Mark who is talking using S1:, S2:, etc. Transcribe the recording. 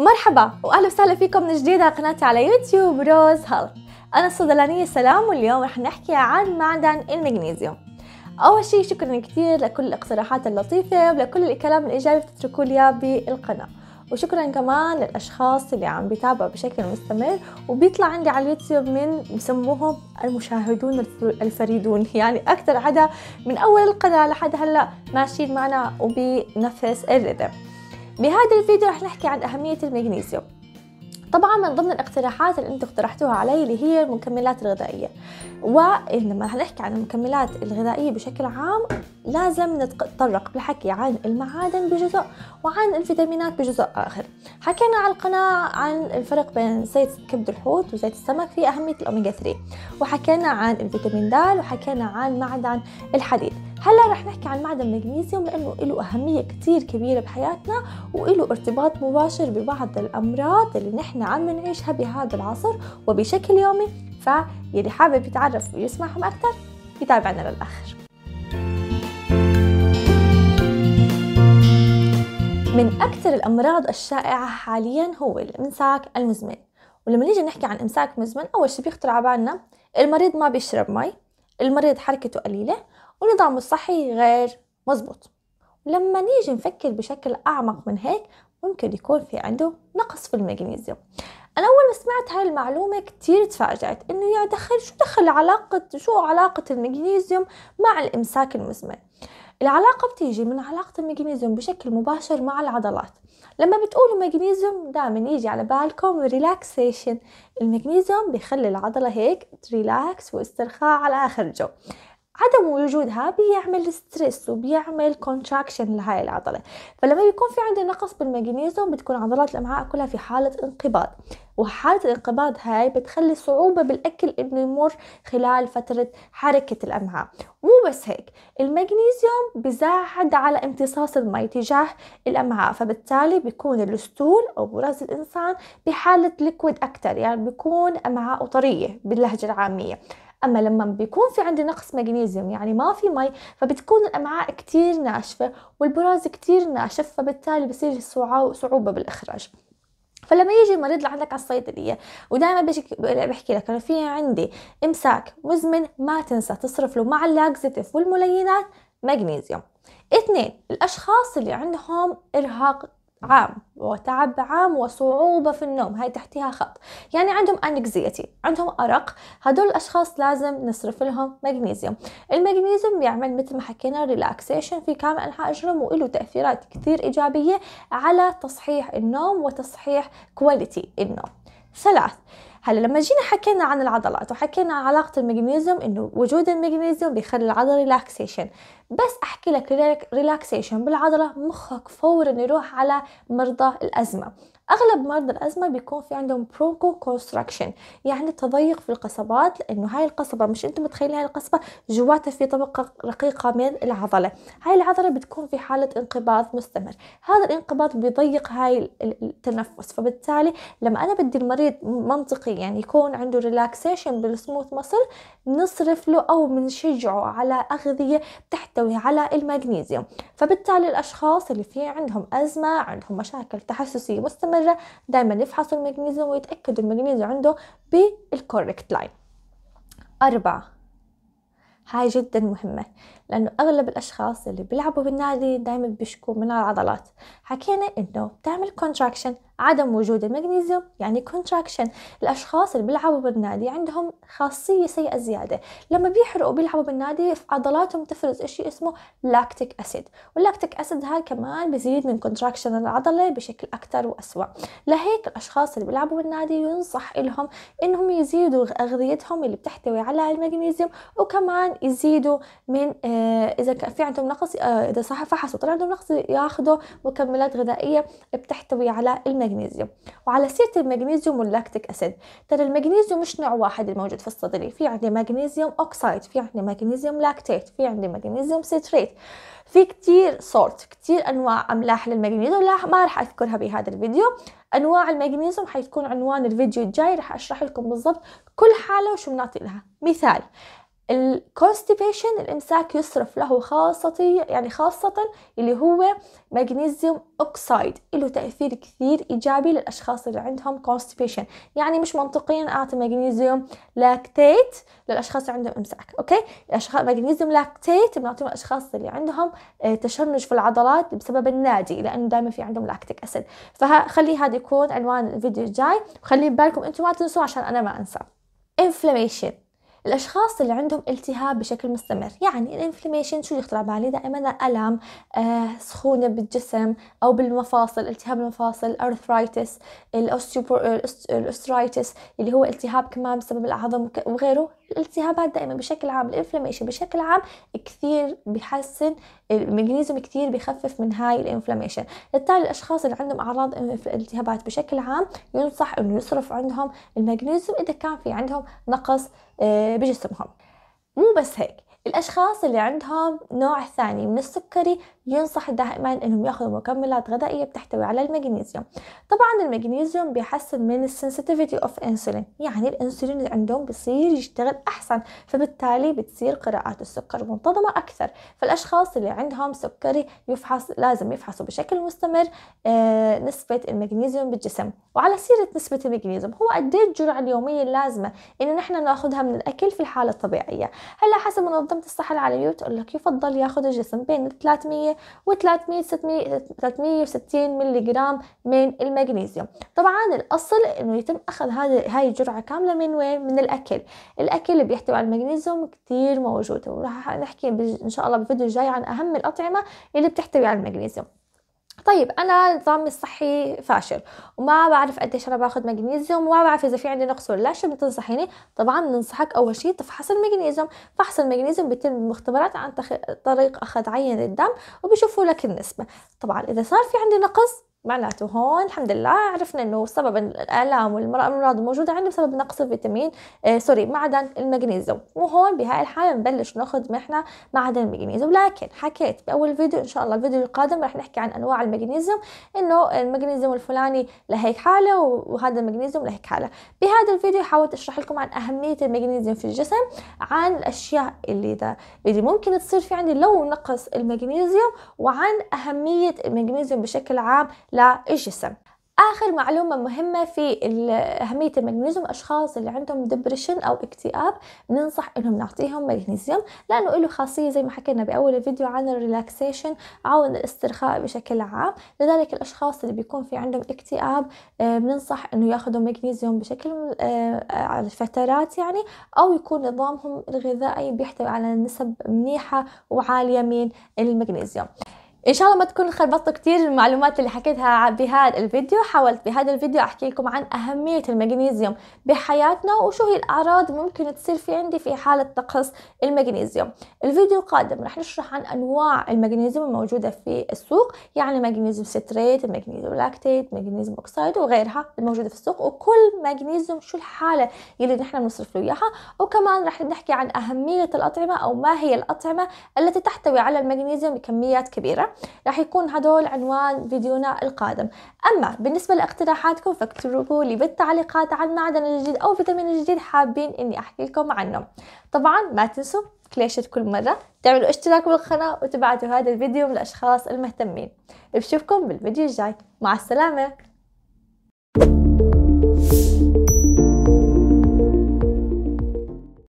S1: مرحبا واهلا وسهلا فيكم من جديد على قناتي على يوتيوب روز هيلث انا الصيدلانيه سلام واليوم رح نحكي عن معدن المغنيسيوم اول شيء شكرا كثير لكل الاقتراحات اللطيفه ولكل الكلام الايجابي بتتركوا لي بالقناه وشكرا كمان للاشخاص اللي عم بيتابعوا بشكل مستمر وبيطلع عندي على اليوتيوب من بسموهم المشاهدون الفريدون يعني اكثر حدا من اول القناه لحد هلا ماشيين معنا وبنفس الريتم بهذا الفيديو رح نحكي عن أهمية المغنيسيوم طبعا من ضمن الاقتراحات اللي انتم اقترحتوها علي اللي هي المكملات الغذائيه ولما هنحكي عن المكملات الغذائيه بشكل عام لازم نتطرق بالحكي عن المعادن بجزء وعن الفيتامينات بجزء اخر حكينا على القناه عن الفرق بين زيت كبد الحوت وزيت السمك في اهميه الاوميجا 3 وحكينا عن الفيتامين د وحكينا عن معدن الحديد هلا رح نحكي عن معدن المغنيسيوم لانه له اهميه كثير كبيره بحياتنا وله ارتباط مباشر ببعض الامراض اللي نحن عم نعيشها بهذا العصر وبشكل يومي فيلي حابب يتعرف ويسمعهم اكثر يتابعنا للاخر من أكثر الأمراض الشائعة حاليا هو الإمساك المزمن ولما نيجي نحكي عن إمساك مزمن أول شيء بيخطر على بالنا المريض ما بيشرب مي المريض حركته قليلة ونظامه الصحي غير مظبوط ولما نيجي نفكر بشكل أعمق من هيك ممكن يكون في عنده نقص في المغنيسيوم أنا أول ما سمعت هاي المعلومة كتير تفاجأت إنه يا دخل شو دخل علاقة شو علاقة المغنيسيوم مع الإمساك المزمن العلاقة بتيجي من علاقة المغنيسيوم بشكل مباشر مع العضلات لما بتقولوا مغنيسيوم دائما يجي على بالكم ريلاكسيشن المغنيسيوم بيخلي العضلة هيك تريلاكس واسترخاء على آخر جو عدم وجودها بيعمل ستريس وبيعمل كونتراكشن لهاي العضلة فلما بيكون في عندي نقص بالمغنيزيوم بتكون عضلات الأمعاء كلها في حالة انقباض وحالة الانقباض هاي بتخلي صعوبة بالأكل إنه يمر خلال فترة حركة الأمعاء مو بس هيك المغنيسيوم بيساعد على امتصاص المي تجاه الأمعاء فبالتالي بيكون الأسطول أو براز الإنسان بحالة ليكويد أكتر يعني بيكون أمعاءه طرية باللهجة العامية اما لما بيكون في عندي نقص مغنيسيوم يعني ما في مي فبتكون الامعاء كتير ناشفه والبراز كتير ناشف فبالتالي بصير صعوبه بالاخراج فلما يجي المريض لعندك على الصيدليه ودائما بحكي لك انا في عندي امساك مزمن ما تنسى تصرف له مع اللاكزيتيف والملينات مغنيسيوم اثنين الاشخاص اللي عندهم ارهاق عام وتعب عام وصعوبة في النوم هاي تحتها خط يعني عندهم أنكزيتي عندهم أرق هدول الأشخاص لازم نصرف لهم مغنيزيوم المغنيزيوم بيعمل مثل ما حكينا ريلاكسيشن في كامل أنحاء الجرم وله تأثيرات كثير إيجابية على تصحيح النوم وتصحيح كواليتي النوم ثلاث هلا لما جينا حكينا عن العضلات وحكينا عن علاقه المغنيزيوم انه وجود المغنيزيوم بيخلي العضله ريلاكسيشن بس احكي لك ريلاكسيشن بالعضله مخك فورا يروح على مرضى الازمه اغلب مرضى الازمه بيكون في عندهم برونكو كونستراكشن يعني تضيق في القصبات لانه هاي القصبه مش انتم متخيلين هاي القصبه جواتها في طبقه رقيقه من العضله هاي العضله بتكون في حاله انقباض مستمر هذا الانقباض بيضيق هاي التنفس فبالتالي لما انا بدي المريض منطقي يعني يكون عنده ريلاكسيشن بالسموث مصل نصرف له او بنشجعه على اغذيه تحتوي على المغنيسيوم فبالتالي الاشخاص اللي في عندهم ازمه عندهم مشاكل تحسسيه مستمره درجه دايما يفحصوا المغنيزيوم ويتاكدوا المغنيزيوم عنده بالكوركت لاين أربعة هاي جدا مهمة لأنه أغلب الأشخاص اللي بيلعبوا بالنادي دايما بيشكوا من العضلات حكينا إنه بتعمل كونتراكشن عدم وجود المغنيسيوم يعني كونتراكشن الاشخاص اللي بيلعبوا بالنادي عندهم خاصيه سيئه زياده لما بيحرقوا بيلعبوا بالنادي في عضلاتهم تفرز شيء اسمه لاكتيك اسيد واللاكتيك اسيد هاي كمان بزيد من كونتراكشن العضله بشكل اكثر واسوا لهيك الاشخاص اللي بيلعبوا بالنادي ينصح لهم انهم يزيدوا اغذيتهم اللي بتحتوي على المغنيسيوم وكمان يزيدوا من آه، إذا كان في عندهم نقص آه، اذا صح فحصوا طلع عندهم نقص ياخذوا مكملات غذائيه بتحتوي على المغنيزيوم. المغنيسيوم وعلى سيره المغنيسيوم واللاكتيك اسيد ترى المغنيسيوم مش نوع واحد الموجود في الصدري في عندي مغنيسيوم اوكسايد في عندي مغنيسيوم لاكتيت في عندي مغنيسيوم سيتريت في كتير صورت كتير انواع املاح للمغنيسيوم لا ما راح اذكرها بهذا الفيديو انواع المغنيسيوم حيكون عنوان الفيديو الجاي راح اشرح لكم بالضبط كل حاله وشو بنعطي لها مثال الكونستيبيشن الامساك يصرف له خاصة يعني خاصة اللي هو مغنيسيوم اوكسايد له تاثير كثير ايجابي للاشخاص اللي عندهم كونستيبيشن يعني مش منطقيا اعطي مغنيسيوم لاكتيت للاشخاص اللي عندهم امساك اوكي الاشخاص مغنيسيوم لاكتيت بنعطيهم الاشخاص اللي عندهم آه، تشنج في العضلات بسبب النادي لانه دائما في عندهم لاكتيك اسيد فخلي هذا يكون عنوان الفيديو الجاي وخلي بالكم انتم ما تنسوا عشان انا ما انسى inflammation الاشخاص اللي عندهم التهاب بشكل مستمر يعني الانفلاميشن شو يخطر على بالي دائما الم آه، سخونه بالجسم او بالمفاصل التهاب المفاصل ارثرايتس الاوسترايتس اللي هو التهاب كمان بسبب العظم وغيره الالتهابات دائما بشكل عام الانفلاميشن بشكل عام كثير بحسن المغنيزيوم كثير بخفف من هاي الانفلاميشن بالتالي الاشخاص اللي عندهم اعراض التهابات بشكل عام ينصح انه يصرف عندهم المغنيزيوم اذا كان في عندهم نقص آه، بجسمهم مو بس هيك الأشخاص اللي عندهم نوع ثاني من السكري ينصح دائما انهم ياخذوا مكملات غذائيه بتحتوي على المغنيسيوم طبعا المغنيسيوم بيحسن من السنسيتيفيتي اوف انسولين يعني الانسولين اللي عندهم بصير يشتغل احسن فبالتالي بتصير قراءات السكر منتظمه اكثر فالاشخاص اللي عندهم سكري يفحص لازم يفحصوا بشكل مستمر آه، نسبه المغنيسيوم بالجسم وعلى سيره نسبه المغنيسيوم هو قد ايه الجرعه اليوميه اللازمه انه نحن ناخذها من الاكل في الحاله الطبيعيه هلا حسب منظمه الصحه العالميه بتقول لك يفضل ياخذ الجسم بين 300 و 360 ملي جرام من المغنيسيوم طبعا الاصل انه يتم اخذ هذا هاي الجرعه كامله من وين من الاكل الاكل اللي بيحتوي على المغنيسيوم كثير موجود وراح نحكي ان شاء الله بالفيديو الجاي عن اهم الاطعمه اللي بتحتوي على المغنيسيوم طيب انا نظامي الصحي فاشل وما بعرف قديش انا باخذ مغنيزيوم وما بعرف اذا في عندي نقص ولا لا شو بتنصحيني طبعا بننصحك اول شيء تفحص المغنيزيوم فحص المغنيزيوم بيتم بمختبرات عن طريق اخذ عينه الدم وبيشوفوا لك النسبه طبعا اذا صار في عندي نقص معناته هون الحمد لله عرفنا انه سبب الالام والامراض الموجوده عندي بسبب نقص الفيتامين آه سوري معدن المغنيزيوم وهون بهاي الحاله بنبلش ناخذ نحن معدن المغنيزيوم لكن حكيت باول فيديو ان شاء الله الفيديو القادم رح نحكي عن انواع المغنيزيوم انه المغنيزيوم الفلاني لهيك حاله وهذا المغنيزيوم لهيك حاله بهذا الفيديو حاولت اشرح لكم عن اهميه المغنيزيوم في الجسم عن الاشياء اللي ده اللي ممكن تصير في عندي لو نقص المغنيزيوم وعن اهميه المغنيزيوم بشكل عام للجسم آخر معلومة مهمة في أهمية المغنيسيوم الأشخاص اللي عندهم ديبريشن أو اكتئاب ننصح إنهم نعطيهم مغنيسيوم لأنه له خاصية زي ما حكينا بأول الفيديو عن الريلاكسيشن عن الاسترخاء بشكل عام لذلك الأشخاص اللي بيكون في عندهم اكتئاب آه، بننصح إنه ياخذوا مغنيسيوم بشكل آه، على فترات يعني أو يكون نظامهم الغذائي بيحتوي على نسب منيحة وعالية من المغنيسيوم ان شاء الله ما تكونوا خربطتوا كتير المعلومات اللي حكيتها بهذا الفيديو حاولت بهذا الفيديو احكي لكم عن اهميه المغنيسيوم بحياتنا وشو هي الاعراض ممكن تصير في عندي في حاله تقص المغنيسيوم الفيديو القادم رح نشرح عن انواع المغنيسيوم الموجوده في السوق يعني مغنيسيوم سيتريت مغنيسيوم لاكتيت مغنيسيوم اوكسايد وغيرها الموجوده في السوق وكل مغنيسيوم شو الحاله اللي نحن بنصرف له اياها وكمان رح نحكي عن اهميه الاطعمه او ما هي الاطعمه التي تحتوي على المغنيسيوم بكميات كبيره راح يكون هدول عنوان فيديونا القادم أما بالنسبة لاقتراحاتكم فاكتبوا لي بالتعليقات عن معدن الجديد أو فيتامين جديد حابين إني أحكي لكم عنه طبعا ما تنسوا كليشة كل مرة تعملوا اشتراك بالقناة وتبعتوا هذا الفيديو للأشخاص المهتمين بشوفكم بالفيديو الجاي مع السلامة